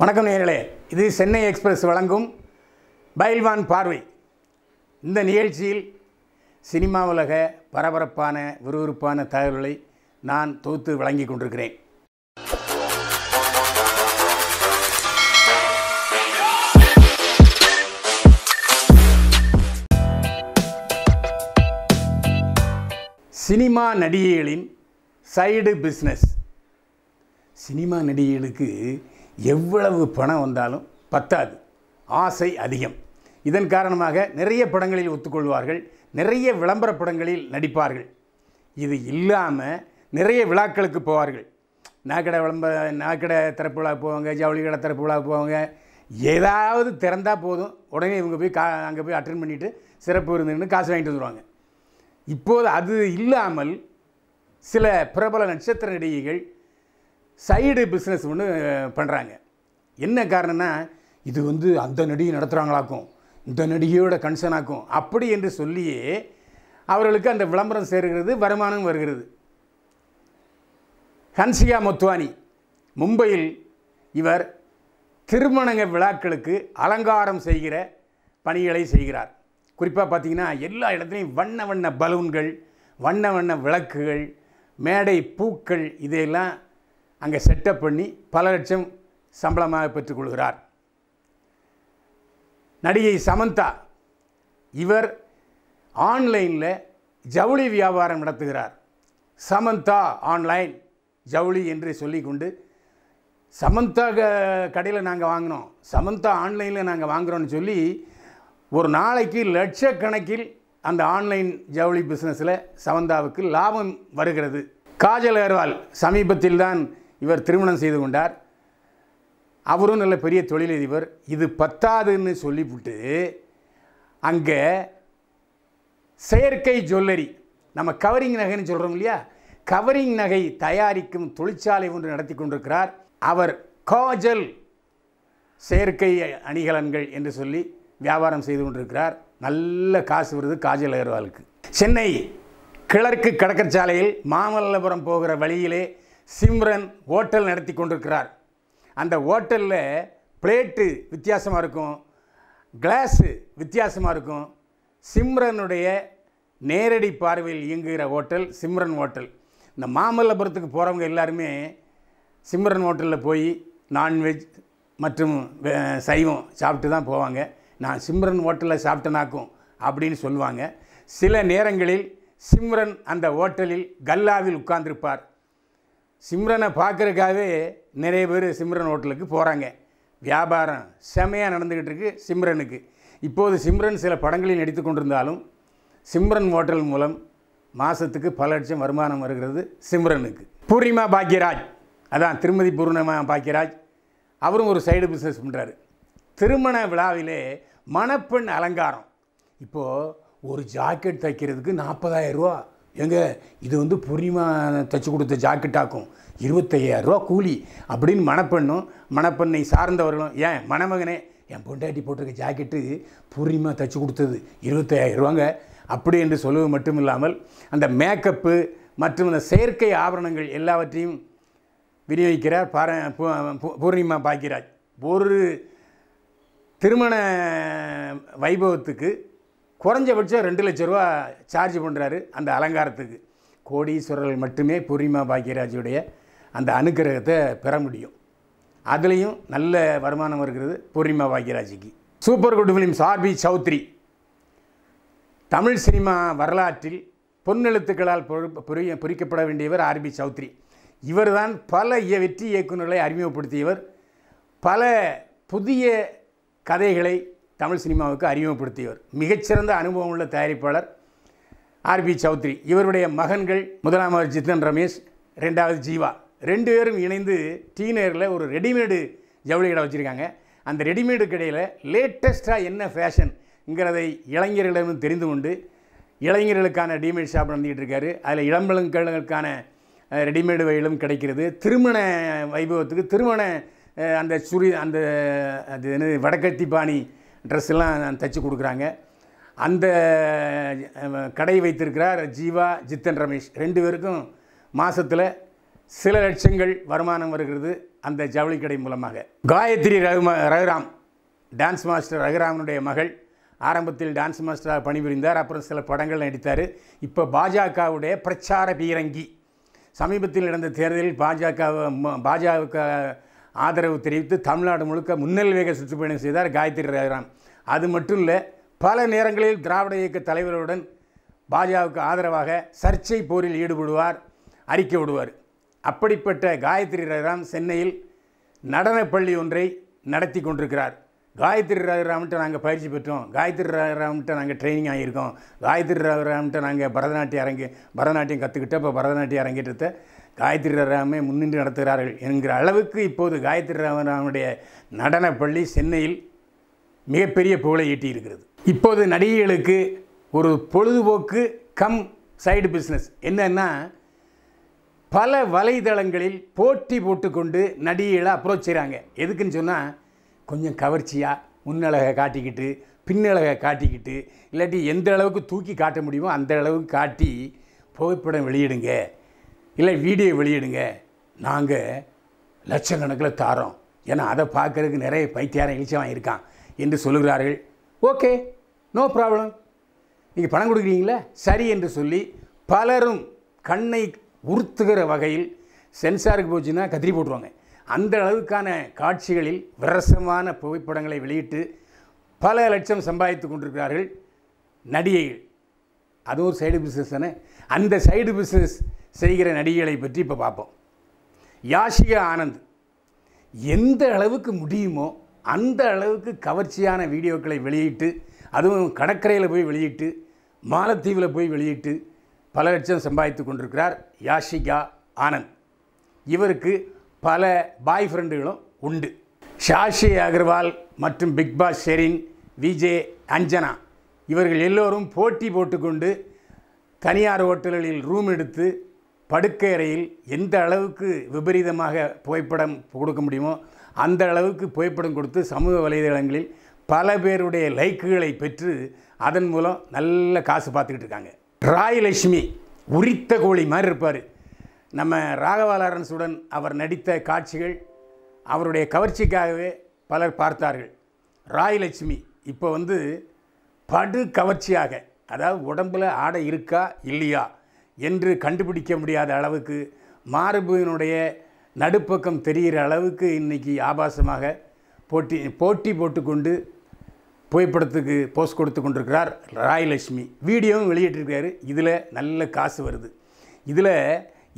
வணக்கம் நேர்களே இது சென்னை எக்ஸ்பிரஸ் வழங்கும் பயில்வான் பார்வை இந்த நிகழ்ச்சியில் சினிமா உலக பரபரப்பான விறுவிறுப்பான தகவல்களை நான் தொகுத்து வழங்கி கொண்டிருக்கிறேன் சினிமா நடிகைகளின் சைடு பிஸ்னஸ் சினிமா நடிகைகளுக்கு எவ்வளவு பணம் வந்தாலும் பத்தாது ஆசை அதிகம் இதன் காரணமாக நிறைய படங்களில் ஒத்துக்கொள்வார்கள் நிறைய விளம்பர படங்களில் நடிப்பார்கள் இது இல்லாமல் நிறைய விழாக்களுக்கு போவார்கள் நாக்கடை விளம்பர நாக்கடை திறப்பு விழா போவாங்க ஜவுளி கடை திறப்பு விழா போவாங்க ஏதாவது திறந்தால் போதும் உடனே இவங்க போய் கா அங்கே போய் அட்டன் பண்ணிவிட்டு சிறப்பு விருந்துன்னு காசு வாங்கிட்டு வந்துடுவாங்க இப்போது அது இல்லாமல் சில பிரபல நட்சத்திர நடிகைகள் சைடு பிஸ்னஸ் ஒன்று பண்ணுறாங்க என்ன காரணம்னா இது வந்து அந்த நடிகை நடத்துகிறாங்களாக்கும் இந்த நடிகையோட கன்சர்ன் ஆக்கும் அப்படி என்று சொல்லியே அவர்களுக்கு அந்த விளம்பரம் சேர்கிறது வருமானம் வருகிறது ஹன்சிகா மொத்வானி மும்பையில் இவர் திருமணங்க விழாக்களுக்கு அலங்காரம் செய்கிற பணிகளை செய்கிறார் குறிப்பாக பார்த்திங்கன்னா எல்லா இடத்துலையும் வண்ண வண்ண பலூன்கள் வண்ண வண்ண விளக்குகள் மேடை பூக்கள் இதையெல்லாம் அங்கே செட்டப் பண்ணி பல லட்சம் சம்பளமாக பெற்றுக்கொள்கிறார் நடிகை சமந்தா இவர் ஆன்லைனில் ஜவுளி வியாபாரம் நடத்துகிறார் சமந்தா ஆன்லைன் ஜவுளி என்று சொல்லிக்கொண்டு சமந்தா கடையில் நாங்கள் வாங்கினோம் சமந்தா ஆன்லைனில் நாங்கள் வாங்குகிறோன்னு சொல்லி ஒரு நாளைக்கு லட்சக்கணக்கில் அந்த ஆன்லைன் ஜவுளி பிஸ்னஸில் சமந்தாவுக்கு லாபம் வருகிறது காஜல் அகர்வால் சமீபத்தில் தான் இவர் திருமணம் செய்து கொண்டார் அவரும் நல்ல பெரிய தொழிலதிபர் இது பத்தாதுன்னு சொல்லிவிட்டு அங்கே செயற்கை ஜுவல்லரி நம்ம கவரிங் நகைன்னு சொல்கிறோம் இல்லையா கவரிங் நகை தயாரிக்கும் தொழிற்சாலை ஒன்று நடத்தி கொண்டிருக்கிறார் அவர் காஜல் செயற்கை அணிகலன்கள் என்று சொல்லி வியாபாரம் செய்து கொண்டிருக்கிறார் நல்ல காசு வருது காஜல் அகர்வாலுக்கு சென்னை கிழக்கு கடற்கரை சாலையில் மாமல்லபுரம் போகிற வழியிலே சிம்ரன் ஹோட்டல் நடத்தி கொண்டிருக்கிறார் அந்த ஹோட்டலில் பிளேட்டு வித்தியாசமாக இருக்கும் கிளாஸு வித்தியாசமாக இருக்கும் சிம்ரனுடைய நேரடி பார்வையில் இயங்குகிற ஹோட்டல் சிம்ரன் ஹோட்டல் இந்த மாமல்லபுரத்துக்கு போகிறவங்க எல்லாருமே சிம்ரன் ஹோட்டலில் போய் நான்வெஜ் மற்றும் சைவம் சாப்பிட்டு தான் போவாங்க நான் சிம்ரன் ஹோட்டலில் சாப்பிட்டனாக்கும் அப்படின்னு சொல்லுவாங்க சில நேரங்களில் சிம்ரன் அந்த ஹோட்டலில் கல்லாவில் உட்கார்ந்திருப்பார் சிம்ரனை பார்க்குறக்காகவே நிறைய பேர் சிம்ரன் ஹோட்டலுக்கு போகிறாங்க வியாபாரம் செமையாக நடந்துக்கிட்டு இருக்குது சிம்ரனுக்கு இப்போது சிம்ரன் சில படங்களில் நடித்து கொண்டிருந்தாலும் சிம்ரன் ஹோட்டல் மூலம் மாதத்துக்கு பல லட்சம் வருமானம் வருகிறது சிம்ரனுக்கு பூர்ணிமா பாக்யராஜ் அதான் திருமதி பூர்ணிமா பாக்யராஜ் அவரும் ஒரு சைடு பிஸ்னஸ் பண்ணுறாரு திருமண விழாவிலே மணப்பெண் அலங்காரம் இப்போது ஒரு ஜாக்கெட் தைக்கிறதுக்கு நாற்பதாயிரம் ரூபா ஏங்க இது வந்து பூர்ணிமா தைச்சி கொடுத்த ஜாக்கெட்டாக்கும் இருபத்தையாயிரரூவா கூலி அப்படின்னு மணப்பெண்ணும் மணப்பெண்ணை சார்ந்தவர்களும் ஏன் மணமகனே என் பொண்டாட்டி போட்டிருக்க ஜாக்கெட்டு பூர்ணிமா தைச்சி கொடுத்தது இருபத்தையாயிரரூவாங்க அப்படி என்று சொல்லுவது மட்டும் இல்லாமல் அந்த மேக்கப்பு மற்றும் அந்த செயற்கை ஆபரணங்கள் எல்லாவற்றையும் விநியோகிக்கிறார் பார பூர்ணிமா பாக்கியராஜ் ஒரு திருமண வைபவத்துக்கு குறைஞ்சபட்சம் ரெண்டு லட்ச ரூபா சார்ஜ் பண்ணுறாரு அந்த அலங்காரத்துக்கு கோடீஸ்வரர்கள் மட்டுமே பூர்ணிமா பாக்கியராஜுடைய அந்த அனுக்கிரகத்தை பெற முடியும் அதுலேயும் நல்ல வருமானம் இருக்கிறது பூர்ணிமா பாக்கியராஜிக்கு super good films R B Choudhary Tamil cinema வரலாற்றில் பொன்னெழுத்துக்களால் புரிய பொறிக்கப்பட வேண்டியவர் ஆர்பி சௌத்ரி இவர் தான் பல வெற்றி இயக்குநர்களை அறிமுகப்படுத்தியவர் பல புதிய கதைகளை தமிழ் சினிமாவுக்கு அறிமுகப்படுத்தியவர் மிகச்சிறந்த அனுபவம் உள்ள தயாரிப்பாளர் ஆர்பி சௌத்ரி இவருடைய மகன்கள் முதலாவது ஜித்தன் ரமேஷ் ரெண்டாவது ஜீவா ரெண்டு பேரும் இணைந்து டீ நேரில் ஒரு ரெடிமேடு ஜவுளி கடை வச்சுருக்காங்க அந்த ரெடிமேடு கடையில் லேட்டஸ்ட்டாக என்ன ஃபேஷன்ங்கிறதை இளைஞர்களிடம் தெரிந்து கொண்டு இளைஞர்களுக்கான ரெடிமேட் ஷாப் நடந்துக்கிட்டு இருக்காரு அதில் இளம்பெருங்களுக்கான ரெடிமேடு வகையிலும் கிடைக்கிறது திருமண வைபவத்துக்கு திருமண அந்த சுரி அந்த அது வடக்கத்தி பாணி ட்ரெஸ்ஸெல்லாம் தைச்சி கொடுக்குறாங்க அந்த கடை வைத்திருக்கிறார் ஜீவா ஜித்தன் ரமேஷ் ரெண்டு பேருக்கும் மாதத்தில் சில லட்சங்கள் வருமானம் வருகிறது அந்த ஜவுளி கடை மூலமாக காயத்ரி ரகுமா ரகுராம் டான்ஸ் மாஸ்டர் ரகுராமனுடைய மகள் ஆரம்பத்தில் டான்ஸ் மாஸ்டராக பணிபுரிந்தார் அப்புறம் சில படங்கள் நடித்தார் இப்போ பாஜகவுடைய பிரச்சார பீரங்கி சமீபத்தில் நடந்த தேர்தலில் பாஜக பாஜக ஆதரவு தெரிவித்து தமிழ்நாடு முழுக்க முன்னல் வேக சுற்றுப்பயணம் செய்தார் காயத்ரி ராஜராம் அது மட்டும் இல்லை பல நேரங்களில் திராவிட இயக்க தலைவர்களுடன் பாஜகவுக்கு ஆதரவாக சர்ச்சை போரில் ஈடுபடுவார் அறிக்கை விடுவார் அப்படிப்பட்ட காயத்ரி ராஜராம் சென்னையில் நடனப்பள்ளி ஒன்றை நடத்தி கொண்டிருக்கிறார் காயத்ரி ராஜராம்கிட்ட நாங்கள் பயிற்சி பெற்றோம் காயத்ரி ராஜராம்கிட்ட நாங்கள் ட்ரைனிங் ஆகியிருக்கோம் காயத்ரி ராஜராம்கிட்ட நாங்கள் பரதநாட்டியம் அரங்கி பரதநாட்டியம் கற்றுக்கிட்டோம் இப்போ பரதநாட்டியம் அரங்கேற்றத்தை காயத்ரி ராமே முன்னின்று நடத்துகிறார்கள் என்கிற அளவுக்கு இப்போது காயத்ரி ராமராமனுடைய நடனப்பள்ளி சென்னையில் மிகப்பெரிய புகழை ஈட்டியிருக்கிறது இப்போது நடிகைகளுக்கு ஒரு பொழுதுபோக்கு கம் சைடு பிஸ்னஸ் என்னென்னா பல வலைதளங்களில் போட்டி போட்டுக்கொண்டு நடிகைகளை அப்ரோச் செய்கிறாங்க எதுக்குன்னு சொன்னால் கொஞ்சம் கவர்ச்சியாக முன்னழகை காட்டிக்கிட்டு பின்னழகை காட்டிக்கிட்டு இல்லாட்டி எந்த அளவுக்கு தூக்கி காட்ட முடியுமோ அந்த அளவுக்கு காட்டி புகைப்படம் வெளியிடுங்க இல்லை வீடியோ வெளியிடுங்க நாங்கள் லட்சக்கணக்கில் தாரோம் ஏன்னா அதை பார்க்குறதுக்கு நிறைய பைத்தியாரம் இழிச்சவன் இருக்கான் என்று சொல்லுகிறார்கள் ஓகே நோ ப்ராப்ளம் நீங்கள் பணம் கொடுக்குறீங்களா சரி என்று சொல்லி பலரும் கண்ணை உறுத்துகிற வகையில் சென்சாருக்கு போச்சுன்னா கத்திரி போட்டுருவாங்க அந்த அளவுக்கான காட்சிகளில் விரசமான புகைப்படங்களை வெளியிட்டு பல லட்சம் சம்பாதித்து கொண்டிருக்கிறார்கள் நடிகைகள் அது ஒரு சைடு பிஸ்னஸ் தானே அந்த சைடு பிஸ்னஸ் செய்கிற நடிகைகளை பற்றி இப்போ பார்ப்போம் யாஷிகா ஆனந்த் எந்த அளவுக்கு முடியுமோ அந்த அளவுக்கு கவர்ச்சியான வீடியோக்களை வெளியிட்டு அதுவும் கடற்கரையில் போய் வெளியிட்டு மாலத்தீவில் போய் வெளியிட்டு பல லட்சம் சம்பாதித்து கொண்டிருக்கிறார் யாஷிகா ஆனந்த் இவருக்கு பல பாய் ஃப்ரெண்டுகளும் உண்டு ஷாஷி அகர்வால் மற்றும் பிக்பாஸ் ஷெரின் விஜே அஞ்சனா இவர்கள் எல்லோரும் போட்டி போட்டுக்கொண்டு தனியார் ஹோட்டல்களில் ரூம் எடுத்து படுக்கை அறையில் எந்த அளவுக்கு விபரீதமாக புகைப்படம் கொடுக்க முடியுமோ அந்த அளவுக்கு புகைப்படம் கொடுத்து சமூக வலைதளங்களில் பல பேருடைய லைக்குகளை பெற்று அதன் மூலம் நல்ல காசு பார்த்துக்கிட்டு இருக்காங்க ராய் லட்சுமி உரித்த கோழி மாதிரி இருப்பார் நம்ம ராகவா லாரன்ஸுடன் அவர் நடித்த காட்சிகள் அவருடைய கவர்ச்சிக்காகவே பலர் பார்த்தார்கள் ராய் லட்சுமி இப்போ வந்து படு கவர்ச்சியாக அதாவது உடம்பில் ஆடை இருக்கா இல்லையா என்று கண்டுபிடிக்க முடியாத அளவுக்கு மார்பினுடைய நடுப்பக்கம் தெரிகிற அளவுக்கு இன்றைக்கி ஆபாசமாக போட்டி போட்டி போட்டுக்கொண்டு புகைப்படத்துக்கு போஸ்ட் கொடுத்து கொண்டிருக்கிறார் ராயலட்சுமி வீடியோவும் வெளியிட்டிருக்கிறாரு இதில் நல்ல காசு வருது இதில்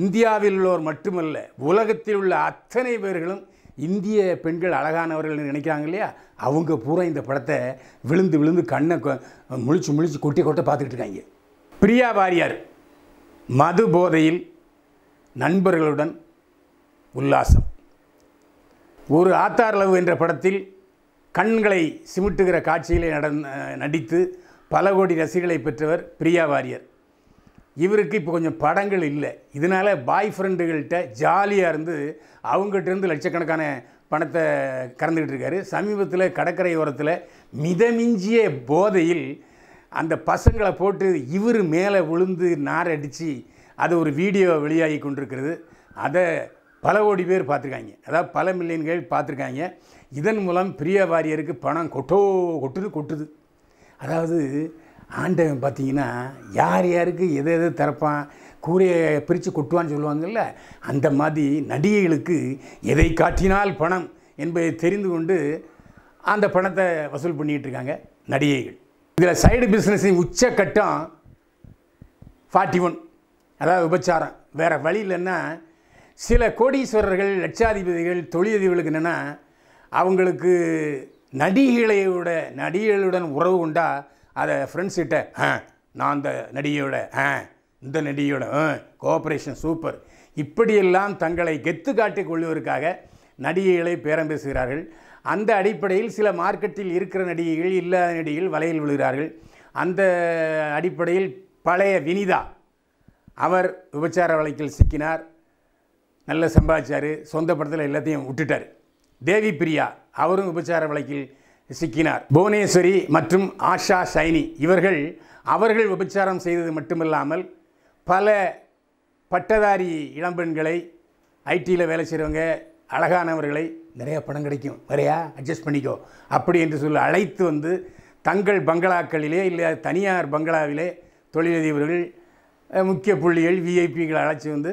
இந்தியாவில் உள்ளவர் மட்டுமல்ல உலகத்தில் உள்ள அத்தனை பேர்களும் இந்திய பெண்கள் அழகானவர்கள் நினைக்கிறாங்க இல்லையா அவங்க பூரா இந்த படத்தை விழுந்து விழுந்து கண்ணை முழிச்சு முழிச்சு கொட்டி கொட்ட பார்த்துக்கிட்டு இருக்காங்க பிரியா வாரியார் மது போதையில் நண்பர்களுடன் உல்லாசம் ஒரு ஆத்தார்ளவு என்ற படத்தில் கண்களை சிமிட்டுகிற காட்சிகளை நடந்த நடித்து பல கோடி ரசிகளை பெற்றவர் பிரியா வாரியர் இவருக்கு இப்போ கொஞ்சம் படங்கள் இல்லை இதனால் பாய் ஃப்ரெண்டுகள்கிட்ட ஜாலியாக இருந்து இருந்து லட்சக்கணக்கான பணத்தை கறந்துக்கிட்டு இருக்காரு சமீபத்தில் கடற்கரை ஓரத்தில் மிதமிஞ்சிய போதையில் அந்த பசங்களை போட்டு இவர் மேலே விழுந்து நார் அடித்து அது ஒரு வீடியோ வெளியாகி கொண்டிருக்கிறது அதை பல கோடி பேர் பார்த்துருக்காங்க அதாவது பல மில்லியன்கள் பார்த்துருக்காங்க இதன் மூலம் பிரிய வாரியருக்கு பணம் கொட்டோ கொட்டுது கொட்டுது அதாவது ஆண்டவன் பார்த்தீங்கன்னா யார் யாருக்கு எது எது திறப்பான் கூரையை பிரித்து கொட்டுவான்னு சொல்லுவாங்கல்ல அந்த மாதிரி நடிகைகளுக்கு எதை காட்டினால் பணம் என்பதை தெரிந்து கொண்டு அந்த பணத்தை வசூல் பண்ணிகிட்டு இருக்காங்க நடிகைகள் இதில் சைடு பிஸ்னஸின் உச்சக்கட்டம் ஃபார்ட்டி ஒன் அதாவது உபச்சாரம் வேறு வழி இல்லைன்னா சில கோடீஸ்வரர்கள் லட்சாதிபதிகள் தொழிலதிபர்களுக்கு என்னென்னா அவங்களுக்கு நடிகைகளையோட நடிகைகளுடன் உறவு கொண்டா அதை ஃப்ரெண்ட்ஸ்கிட்ட ஆ நான் அந்த நடிகையோட ஆ இந்த நடிகையோட கோஆப்ரேஷன் சூப்பர் இப்படியெல்லாம் தங்களை கெத்து காட்டிக் கொள்வதற்காக நடிகைகளை பேரம் பேசுகிறார்கள் அந்த அடிப்படையில் சில மார்க்கெட்டில் இருக்கிற நடிகைகள் இல்லாத நடிகைகள் வலையில் விழுகிறார்கள் அந்த அடிப்படையில் பழைய வினிதா அவர் விபச்சார வழக்கில் சிக்கினார் நல்ல சம்பாதிச்சார் சொந்த படத்தில் எல்லாத்தையும் விட்டுட்டார் தேவி பிரியா அவரும் விபச்சார வழக்கில் சிக்கினார் புவனேஸ்வரி மற்றும் ஆஷா சைனி இவர்கள் அவர்கள் விபச்சாரம் செய்தது மட்டுமில்லாமல் பல பட்டதாரி இளம்பெண்களை ஐடியில் வேலை செய்கிறவங்க அழகானவர்களை நிறையா பணம் கிடைக்கும் வரையா அட்ஜஸ்ட் பண்ணிக்கோ அப்படி என்று சொல்லி அழைத்து வந்து தங்கள் பங்களாக்களிலே இல்லை தனியார் பங்களாவிலே தொழிலதிபர்கள் முக்கிய புள்ளிகள் விஐபிகளை அழைச்சி வந்து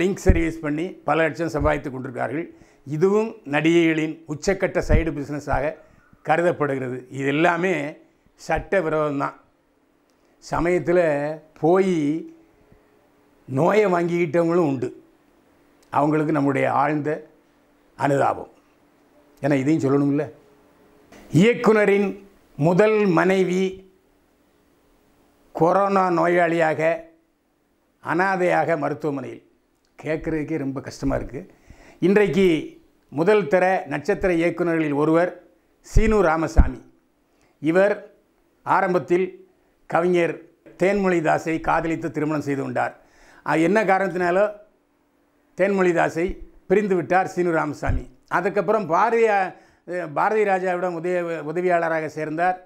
லிங்க் சர்வீஸ் பண்ணி பல லட்சம் சம்பாதித்து கொண்டிருக்கார்கள் இதுவும் நடிகைகளின் உச்சக்கட்ட சைடு பிஸ்னஸாக கருதப்படுகிறது இது எல்லாமே சட்ட விரோதம்தான் சமயத்தில் போய் நோயை வாங்கிக்கிட்டவங்களும் உண்டு அவங்களுக்கு நம்முடைய ஆழ்ந்த அனுதாபம் ஏன்னா இதையும் சொல்லணும்ல இயக்குனரின் முதல் மனைவி கொரோனா நோயாளியாக அனாதையாக மருத்துவமனையில் கேட்குறதுக்கே ரொம்ப கஷ்டமாக இருக்குது இன்றைக்கு முதல் தர நட்சத்திர இயக்குநர்களில் ஒருவர் சீனு ராமசாமி இவர் ஆரம்பத்தில் கவிஞர் தேன்மொழிதாசை காதலித்து திருமணம் செய்து கொண்டார் அது என்ன காரணத்தினாலோ தேன்மொழிதாசை பிரிந்து விட்டார் சீனு ராமசாமி அதுக்கப்புறம் பாரதிய பாரதி ராஜாவிடம் உதவி உதவியாளராக சேர்ந்தார்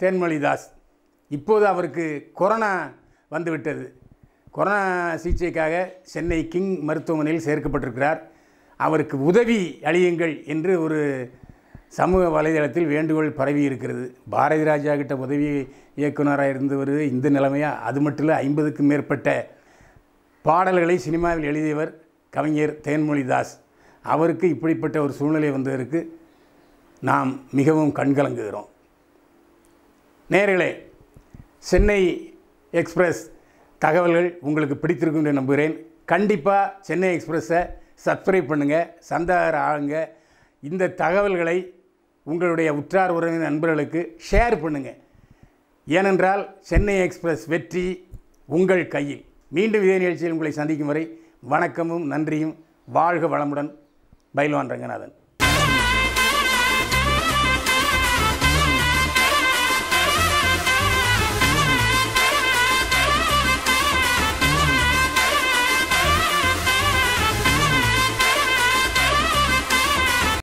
தேன்மொழிதாஸ் இப்போது அவருக்கு கொரோனா வந்துவிட்டது கொரோனா சிகிச்சைக்காக சென்னை கிங் மருத்துவமனையில் சேர்க்கப்பட்டிருக்கிறார் அவருக்கு உதவி அழியுங்கள் என்று ஒரு சமூக வலைதளத்தில் வேண்டுகோள் பரவி இருக்கிறது பாரதி ராஜா கிட்ட உதவி இயக்குனராக இருந்தவர் இந்த நிலைமையாக அது மட்டும் இல்லை ஐம்பதுக்கும் மேற்பட்ட பாடல்களை சினிமாவில் எழுதியவர் கவிஞர் தேன்மொழிதாஸ் அவருக்கு இப்படிப்பட்ட ஒரு சூழ்நிலை வந்ததற்கு நாம் மிகவும் கண்கலங்குகிறோம் நேர்களே சென்னை எக்ஸ்பிரஸ் தகவல்கள் உங்களுக்கு பிடித்திருக்கும் என்று நம்புகிறேன் கண்டிப்பாக சென்னை எக்ஸ்பிரஸை சப்ஸ்கிரைப் பண்ணுங்கள் சந்தாதார ஆளுங்க இந்த தகவல்களை உங்களுடைய உற்றார் உறவினர் நண்பர்களுக்கு ஷேர் பண்ணுங்கள் ஏனென்றால் சென்னை எக்ஸ்பிரஸ் வெற்றி உங்கள் கையில் மீண்டும் இதே நிகழ்ச்சியில் உங்களை சந்திக்கும் வரை வணக்கமும் நன்றியும் வாழ்க வளமுடன் பைல்வான் ரங்கநாதன்